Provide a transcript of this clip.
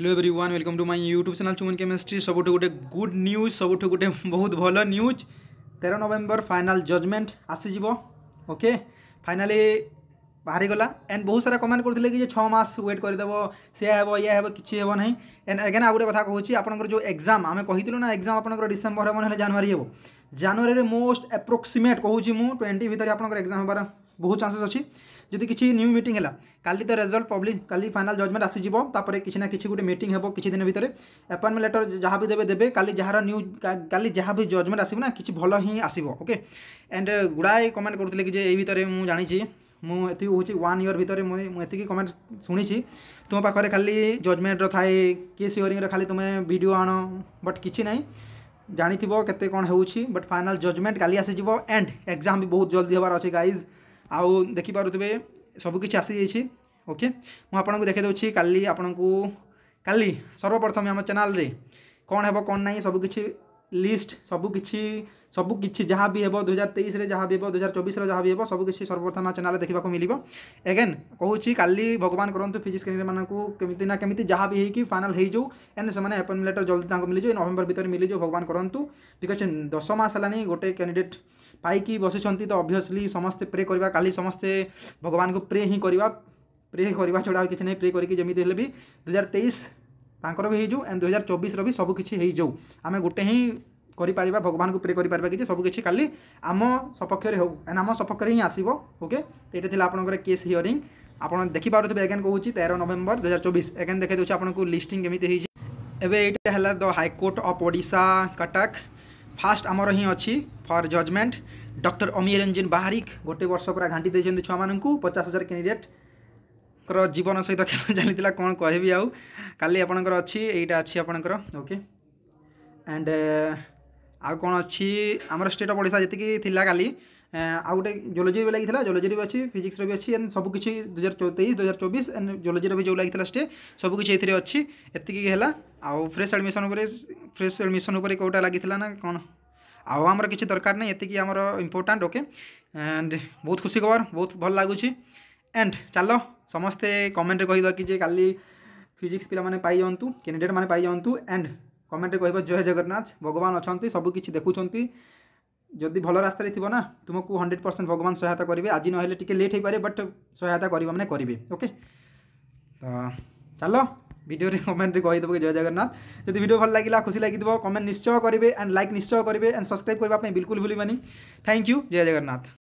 hello everyone welcome to my YouTube channel चुमन chemistry सबुठ गोटे गुड न्यूज सब गोटे बहुत भल न्यूज तेरह नवेम्बर फाइनाल जजमेंट आसीज ओके फाइनाली बाहरी गला एंड बहुत सारा कमेंट करते कि छः व्वेट करदेव से हे ये हे कि हे ना एंड एगेन आउ गए कथा कहूँ आपंकर जो एक्जाम आम कही ना एक्जाम आपंकर डिसेम्बर हम ना जानुरी हे जानुरी मोस्ट एप्रोक्सीमेट कहूँ मुझे ट्वेंटी भितर आप एक्जाम हबार बहुत चान्सेस अच्छी যদি কিছু নিউ মিটিং হল কালি তো রেজল্ট পব্লিশ কালি ফাইনাল জজমেন্ট আসিযোগ তাপরে কিছু না কিছু গোটে মিটিং হব কিছু দিন ভিতরে ଆପଏଣ୍ଟମେଣ୍ଟ ଲେଟର ଯାହା ବି ଦେବେ ଦେବେ କାଲି ଯାହାର ନ୍ୟୁଜ୍ କାଲି ଯାହା ବି ଜଜମେଣ୍ଟ ଆସିବ ନା କିଛି ଭଲ ହିଁ ଆସିବ ଓକେ ଆଣ୍ଡ ଗୁଡ଼ାଏ କମେଣ୍ଟ କରୁଥିଲେ କି ଯେ ଏଇ ଭିତରେ ମୁଁ ଜାଣିଛି ମୁଁ ଏତିକି ହେଉଛି ୱାନ୍ ଇୟର୍ ଭିତରେ ମୁଁ ମୁଁ ଏତିକି କମେଣ୍ଟ ଶୁଣିଛି ତୁମ ପାଖରେ ଖାଲି ଜଜମେଣ୍ଟର ଥାଏ କେସ୍ ହିୟରିଂରେ ଖାଲି ତୁମେ ଭିଡ଼ିଓ ଆଣ ବଟ୍ କିଛି ନାହିଁ ଜାଣିଥିବ କେତେ କ'ଣ ହେଉଛି ବଟ୍ ଫାଇନାଲ୍ ଜଜମେଣ୍ଟ କାଲି ଆସିଯିବ ଆଣ୍ଡ ଏକ୍ଜାମ୍ ବି ବହୁତ ଜଲ୍ଦି ହେବାର ଅଛି ଗାଇଜ୍ ଆଉ ଦେଖିପାରୁଥିବେ ସବୁକିଛି ଆସିଯାଇଛି ଓକେ ମୁଁ ଆପଣଙ୍କୁ ଦେଖାଇଦେଉଛି କାଲି ଆପଣଙ୍କୁ କାଲି ସର୍ବପ୍ରଥମେ ଆମ ଚ୍ୟାନେଲ୍ରେ କ'ଣ ହେବ କ'ଣ ନାହିଁ ସବୁକିଛି লিষ্ট সবু কিছু সবু কিছু যা বি হব দুই হাজার তেইশে যা বি হব দুই হাজার চবিশে যা বি হব সবু কিছু সর্বপ্রথম চ্যানেল দেখা মিলব এগেন কুচি কালি ভগবান করতু ফিজিক্স ক্যান্ডিডেট মানুষ কমিটি না কমিটি যা বি হয়েকি ফাইনাল হয়ে যাও এন্ড সে আপয়েন্টমেন্ট লেটর জলদি তাঁর মিলিযোগ নভেম্বর ভিতরে মিলিযোগ ভগবান করতু বিকজ দশ মাস হলানি গোটে ক্যান্ডিডেট ପାଇକି ବସିଛନ୍ତି ତ ଅବଭିୟସ୍ଲି ସମସ୍ତେ ପ୍ରେ କରିବା କାଲି ସମସ୍ତେ ଭଗବାନଙ୍କୁ ପ୍ରେ ହିଁ କରିବା ପ୍ରେ କରିବା ଛଡ଼ା ଆଉ କିଛି ନାହିଁ ପ୍ରେ କରିକି ଯେମିତି ହେଲେ ବି ଦୁଇ ହଜାର ତେଇଶ ତାଙ୍କର ବି ହେଇଯାଉ ଆଣ୍ଡ ଦୁଇ ହଜାର ଚବିଶର ବି ସବୁକିଛି ହେଇଯାଉ ଆମେ ଗୋଟେ ହିଁ କରିପାରିବା ଭଗବାନଙ୍କୁ ପ୍ରେ କରିପାରିବା କିଛି ସବୁକିଛି କାଲି ଆମ ସପକ୍ଷରେ ହେଉ ଆଣ୍ଡ ଆମ ସପକ୍ଷରେ ହିଁ ଆସିବ ଓକେ ଏଇଟା ଥିଲା ଆପଣଙ୍କର କେସ୍ ହିୟରିଂ ଆପଣ ଦେଖିପାରୁଥିବେ ଏଗେନ୍ କହୁଛି ତେର ନଭେମ୍ବର ଦୁଇ ହଜାର ଚବିଶ ଏଗେନ୍ ଦେଖାଇ ଦେଉଛି ଆପଣଙ୍କୁ ଲିଷ୍ଟିଂ କେମିତି ହେଇଛି ଏବେ ଏଇଟା ହେଲା the high court of Odisha Cuttack first আমার ହିଁ ଅଛି for judgement doctor Amiya Ranjan ବାହାରିକ ଗୋଟେ ବର୍ଷ ପୁରା ଘାଣ୍ଟି ଦେଇଛନ୍ତି ଛୁଆମାନଙ୍କୁ ପଚାଶ ହଜାର କ୍ୟାଣ୍ଡିଡେଟ୍ଙ୍କର ଜୀବନ ସହିତ ଖେଳ ଚାଲିଥିଲା କ'ଣ କହିବି ଆଉ କାଲି ଆପଣଙ୍କର ଅଛି ଏଇଟା ଅଛି ଆପଣଙ୍କର ଓକେ ଆଣ୍ଡ ଆଉ କ'ଣ ଅଛି ଆମର ଷ୍ଟେଟ୍ ଅଫ୍ ଓଡ଼ିଶା ଯେତିକି ଥିଲା କାଲି ଆଉ ଗୋଟେ ଜୁଲୋଜି ବି ଲାଗିଥିଲା ଜୁଲୋଜିରେ ବି ଅଛି ଫିଜିକ୍ସରେ ବି ଅଛି ଏଣ୍ଡ ସବୁକିଛି ଦୁଇ ହଜାର ତେଇଶ ଦୁଇ ହଜାର ଚବିଶ ଏଣ୍ଡ ଜୁଲୋଜିରେ ବି ଯେଉଁ ଲାଗିଥିଲା ଷ୍ଟେ ସବୁକିଛି ଏଥିରେ ଅଛି ଏତିକି ହେଲା ଆଉ ଫ୍ରେଶ୍ ଆଡ଼ମିସନ୍ ଉପରେ ଫ୍ରେଶ୍ ଆଡ଼ମିସନ୍ ଉପରେ କେଉଁଟା ଲାଗିଥିଲା ନା କ'ଣ ଆଉ ଆମର କିଛି ଦରକାର ନାହିଁ ଏତିକି ଆମର ଇମ୍ପୋର୍ଟାଣ୍ଟ ଓକେ ଆଣ୍ଡ ବହୁତ ଖୁସି ଖବର ବହୁତ ଭଲ ଲାଗୁଛି ଆଣ୍ଡ ଚାଲ ସମସ୍ତେ କମେଣ୍ଟରେ କହିଦେବା କି ଯେ କାଲି ଫିଜିକ୍ସ ପିଲାମାନେ ପାଇଯାଆନ୍ତୁ କ୍ୟାଣ୍ଡିଡେଟ୍ ମାନେ ପାଇଯାଆନ୍ତୁ ଆଣ୍ଡ କମେଣ୍ଟରେ କହିବ ଜୟ ଜଗନ୍ନାଥ ଭଗବାନ ଅଛନ୍ତି ସବୁକିଛି ଦେଖୁଛନ୍ତି ଯଦି ଭଲ ରାସ୍ତାରେ ଥିବ ନା ତୁମକୁ ହଣ୍ଡ୍ରେଡ଼ ପରସେଣ୍ଟ ଭଗବାନ ସହାୟତା କରିବେ ଆଜି ନହେଲେ ଟିକେ ଲେଟ୍ ହୋଇପାରେ ବଟ୍ ସହାୟତା କରିବ ମାନେ କରିବେ ଓକେ ତ ଚାଲ भिडियो कमेन्ट कहीदेव जय जगन्नाथ जब भिडियो भल लगे खुशी लगे कमेंट निश्चय करेंगे एंड लाइक निश्चय करेंगे एंड सब्सक्राइब करने बिल्कुल भूलानी थैंक यू जय जगन्नाथ